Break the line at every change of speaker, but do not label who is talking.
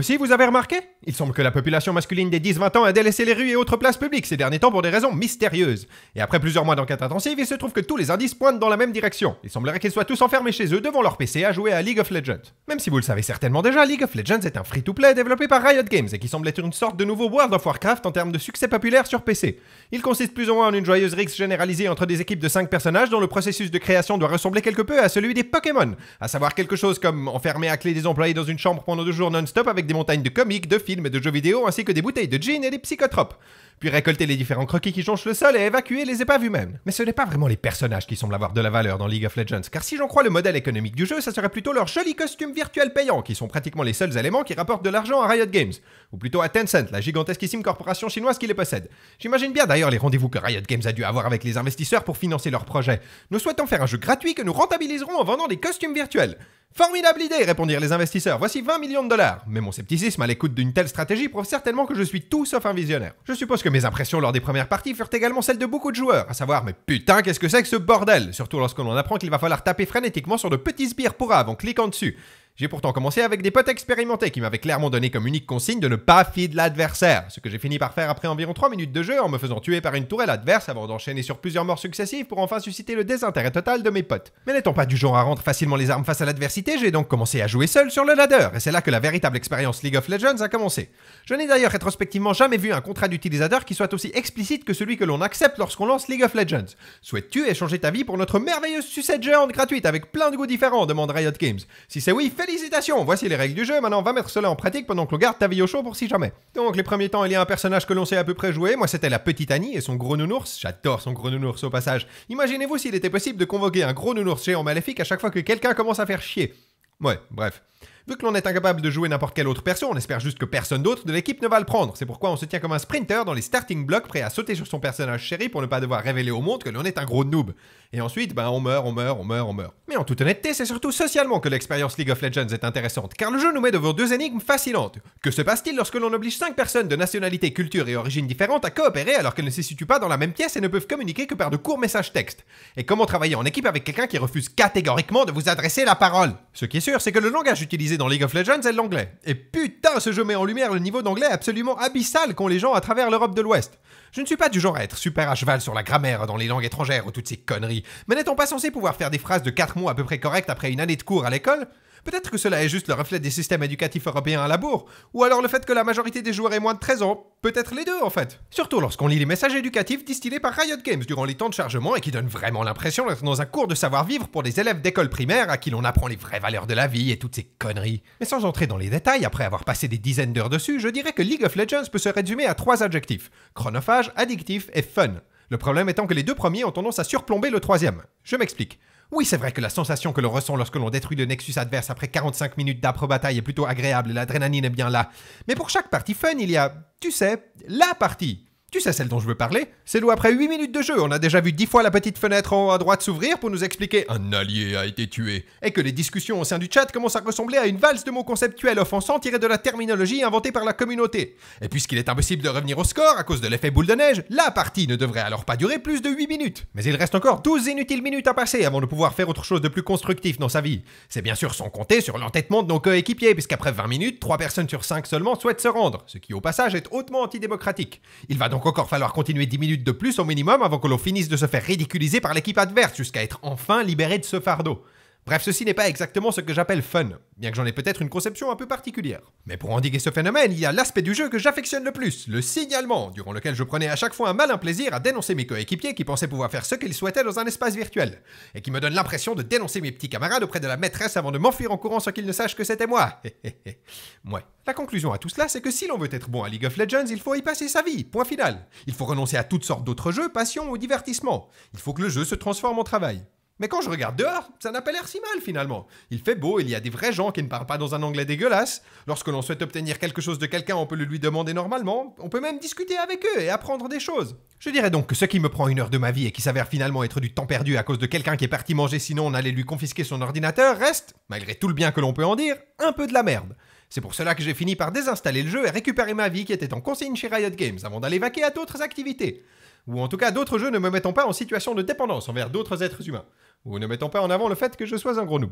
aussi, vous avez remarqué Il semble que la population masculine des 10-20 ans a délaissé les rues et autres places publiques ces derniers temps pour des raisons mystérieuses. Et après plusieurs mois d'enquête intensive, il se trouve que tous les indices pointent dans la même direction. Il semblerait qu'ils soient tous enfermés chez eux devant leur PC à jouer à League of Legends. Même si vous le savez certainement déjà, League of Legends est un free-to-play développé par Riot Games et qui semble être une sorte de nouveau World of Warcraft en termes de succès populaire sur PC. Il consiste plus ou moins en une joyeuse rixe généralisée entre des équipes de 5 personnages dont le processus de création doit ressembler quelque peu à celui des Pokémon, à savoir quelque chose comme enfermer à clé des employés dans une chambre pendant deux jours non-stop avec des montagnes de comics, de films et de jeux vidéo, ainsi que des bouteilles de gin et des psychotropes puis récolter les différents croquis qui jonchent le sol et évacuer les épaves humaines. Mais ce n'est pas vraiment les personnages qui semblent avoir de la valeur dans League of Legends, car si j'en crois le modèle économique du jeu, ça serait plutôt leurs jolis costumes virtuels payants, qui sont pratiquement les seuls éléments qui rapportent de l'argent à Riot Games, ou plutôt à Tencent, la gigantesquissime corporation chinoise qui les possède. J'imagine bien d'ailleurs les rendez-vous que Riot Games a dû avoir avec les investisseurs pour financer leurs projets. Nous souhaitons faire un jeu gratuit que nous rentabiliserons en vendant des costumes virtuels. Formidable idée, répondirent les investisseurs. Voici 20 millions de dollars. Mais mon scepticisme à l'écoute d'une telle stratégie prouve certainement que je suis tout sauf un visionnaire. Je suppose que mes impressions lors des premières parties furent également celles de beaucoup de joueurs, à savoir mais putain qu'est-ce que c'est que ce bordel Surtout lorsqu'on en apprend qu'il va falloir taper frénétiquement sur de petits sbires pour avant en cliquant dessus. J'ai pourtant commencé avec des potes expérimentés qui m'avaient clairement donné comme unique consigne de ne pas feed l'adversaire, ce que j'ai fini par faire après environ 3 minutes de jeu en me faisant tuer par une tourelle adverse avant d'enchaîner sur plusieurs morts successives pour enfin susciter le désintérêt total de mes potes. Mais n'étant pas du genre à rendre facilement les armes face à l'adversité, j'ai donc commencé à jouer seul sur le ladder, et c'est là que la véritable expérience League of Legends a commencé. Je n'ai d'ailleurs rétrospectivement jamais vu un contrat d'utilisateur qui soit aussi explicite que celui que l'on accepte lorsqu'on lance League of Legends. Souhaites-tu échanger ta vie pour notre merveilleuse sucette géante gratuite avec plein de goûts différents demande Riot Games. Si c'est oui, Félicitations, voici les règles du jeu, maintenant va mettre cela en pratique pendant que l'on garde ta vie au chaud pour si jamais. Donc les premiers temps, il y a un personnage que l'on sait à peu près jouer, moi c'était la petite Annie et son gros nounours, j'adore son gros nounours au passage. Imaginez-vous s'il était possible de convoquer un gros nounours géant maléfique à chaque fois que quelqu'un commence à faire chier. Ouais, bref. Vu que l'on est incapable de jouer n'importe quelle autre personne, on espère juste que personne d'autre de l'équipe ne va le prendre. C'est pourquoi on se tient comme un sprinter dans les starting blocks prêt à sauter sur son personnage chéri pour ne pas devoir révéler au monde que l'on est un gros noob. Et ensuite, ben on meurt, on meurt, on meurt, on meurt. Mais en toute honnêteté, c'est surtout socialement que l'expérience League of Legends est intéressante, car le jeu nous met devant deux énigmes fascinantes. Que se passe-t-il lorsque l'on oblige cinq personnes de nationalité, culture et origines différentes à coopérer alors qu'elles ne se situent pas dans la même pièce et ne peuvent communiquer que par de courts messages texte Et comment travailler en équipe avec quelqu'un qui refuse catégoriquement de vous adresser la parole ce qui est sûr, c'est que le langage utilisé dans League of Legends est l'anglais. Et putain, ce jeu met en lumière le niveau d'anglais absolument abyssal qu'ont les gens à travers l'Europe de l'Ouest. Je ne suis pas du genre à être super à cheval sur la grammaire dans les langues étrangères ou toutes ces conneries, mais n'est-on pas censé pouvoir faire des phrases de 4 mots à peu près correctes après une année de cours à l'école Peut-être que cela est juste le reflet des systèmes éducatifs européens à la bourre, ou alors le fait que la majorité des joueurs aient moins de 13 ans, peut-être les deux en fait. Surtout lorsqu'on lit les messages éducatifs distillés par Riot Games durant les temps de chargement et qui donnent vraiment l'impression d'être dans un cours de savoir-vivre pour des élèves d'école primaire à qui l'on apprend les vraies valeurs de la vie et toutes ces conneries. Mais sans entrer dans les détails, après avoir passé des dizaines d'heures dessus, je dirais que League of Legends peut se résumer à trois adjectifs, chronophage, addictif et fun. Le problème étant que les deux premiers ont tendance à surplomber le troisième. Je m'explique. Oui, c'est vrai que la sensation que l'on ressent lorsque l'on détruit le Nexus adverse après 45 minutes d'âpre bataille est plutôt agréable, l'adrénaline est bien là. Mais pour chaque partie fun, il y a, tu sais, la partie. Tu sais celle dont je veux parler C'est d'où après 8 minutes de jeu, on a déjà vu 10 fois la petite fenêtre en haut à droite s'ouvrir pour nous expliquer un allié a été tué, et que les discussions au sein du chat commencent à ressembler à une valse de mots conceptuels offensants tirés de la terminologie inventée par la communauté. Et puisqu'il est impossible de revenir au score à cause de l'effet boule de neige, la partie ne devrait alors pas durer plus de 8 minutes. Mais il reste encore 12 inutiles minutes à passer avant de pouvoir faire autre chose de plus constructif dans sa vie. C'est bien sûr sans compter sur l'entêtement de nos coéquipiers, puisqu'après 20 minutes, 3 personnes sur 5 seulement souhaitent se rendre, ce qui au passage est hautement antidémocratique. Il va donc donc encore falloir continuer 10 minutes de plus au minimum avant que l'on finisse de se faire ridiculiser par l'équipe adverse jusqu'à être enfin libéré de ce fardeau. Bref, ceci n'est pas exactement ce que j'appelle fun, bien que j'en ai peut-être une conception un peu particulière. Mais pour endiguer ce phénomène, il y a l'aspect du jeu que j'affectionne le plus, le signalement, durant lequel je prenais à chaque fois un malin plaisir à dénoncer mes coéquipiers qui pensaient pouvoir faire ce qu'ils souhaitaient dans un espace virtuel, et qui me donne l'impression de dénoncer mes petits camarades auprès de la maîtresse avant de m'enfuir en courant sans qu'ils ne sachent que c'était moi. ouais. La conclusion à tout cela, c'est que si l'on veut être bon à League of Legends, il faut y passer sa vie, point final. Il faut renoncer à toutes sortes d'autres jeux, passions ou divertissements. Il faut que le jeu se transforme en travail. Mais quand je regarde dehors, ça n'a pas l'air si mal finalement. Il fait beau, il y a des vrais gens qui ne parlent pas dans un anglais dégueulasse. Lorsque l'on souhaite obtenir quelque chose de quelqu'un, on peut le lui demander normalement. On peut même discuter avec eux et apprendre des choses. Je dirais donc que ce qui me prend une heure de ma vie et qui s'avère finalement être du temps perdu à cause de quelqu'un qui est parti manger sinon on allait lui confisquer son ordinateur reste, malgré tout le bien que l'on peut en dire, un peu de la merde. C'est pour cela que j'ai fini par désinstaller le jeu et récupérer ma vie qui était en consigne chez Riot Games avant d'aller vaquer à d'autres activités. Ou en tout cas d'autres jeux ne me mettant pas en situation de dépendance envers d'autres êtres humains. Ou ne mettant pas en avant le fait que je sois un gros